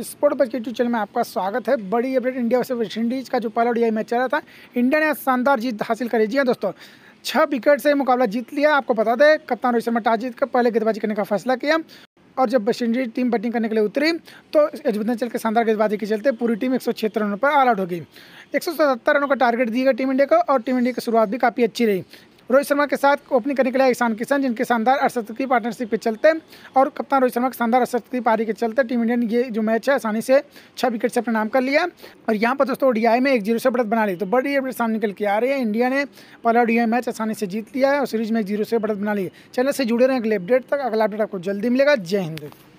sport बच YouTube channel में आपका स्वागत है बड़ी अपडेट इंडिया वर्ष वेस्ट इंडीज़ का जो पहला ओडीआई मैच रहा था इंडिया ने शानदार जीत हासिल करी जी हाँ दोस्तों छः विकेट से मुकाबला जीत लिया आपको बता दें कप्तान रोहित शर्मा टॉस जीत कर पहले गेंदबाजी करने का फैसला किया और जब वेस्ट इंडीज टीम बैटिंग करने के लिए उतरी तो यजुवेंद्र चल के शानदार गेंदबाजी के चलते पूरी टीम एक रनों पर ऑल आउट हो गई एक रनों का टारगेट दिया टीम इंडिया को और टीम इंडिया की शुरुआत भी काफ़ी अच्छी रही रोहित शर्मा के साथ ओपनिंग करने के लिए ईशान किशन जिनके शानदार अर्शतकी पार्टनरशिप के चलते और कप्तान रोहित शर्मा के शानदार अर्शतकी पारी के चलते टीम इंडिया ने ये जो मैच है आसानी से छः विकेट से अपना नाम कर लिया और यहाँ पर दोस्तों ओडीआई में एक जीरो से बढ़त बना ली तो बड़ी अपडेट सामने निकल के आ रही है इंडिया ने पहला ओडीआई मैच आसानी से जीत लिया है और सीरीज में एक जीरो से बढ़त बना ली चैनल से जुड़े रहे अगले अपडेट तक अगला अपडेट आपको जल्दी मिलेगा जय हिंद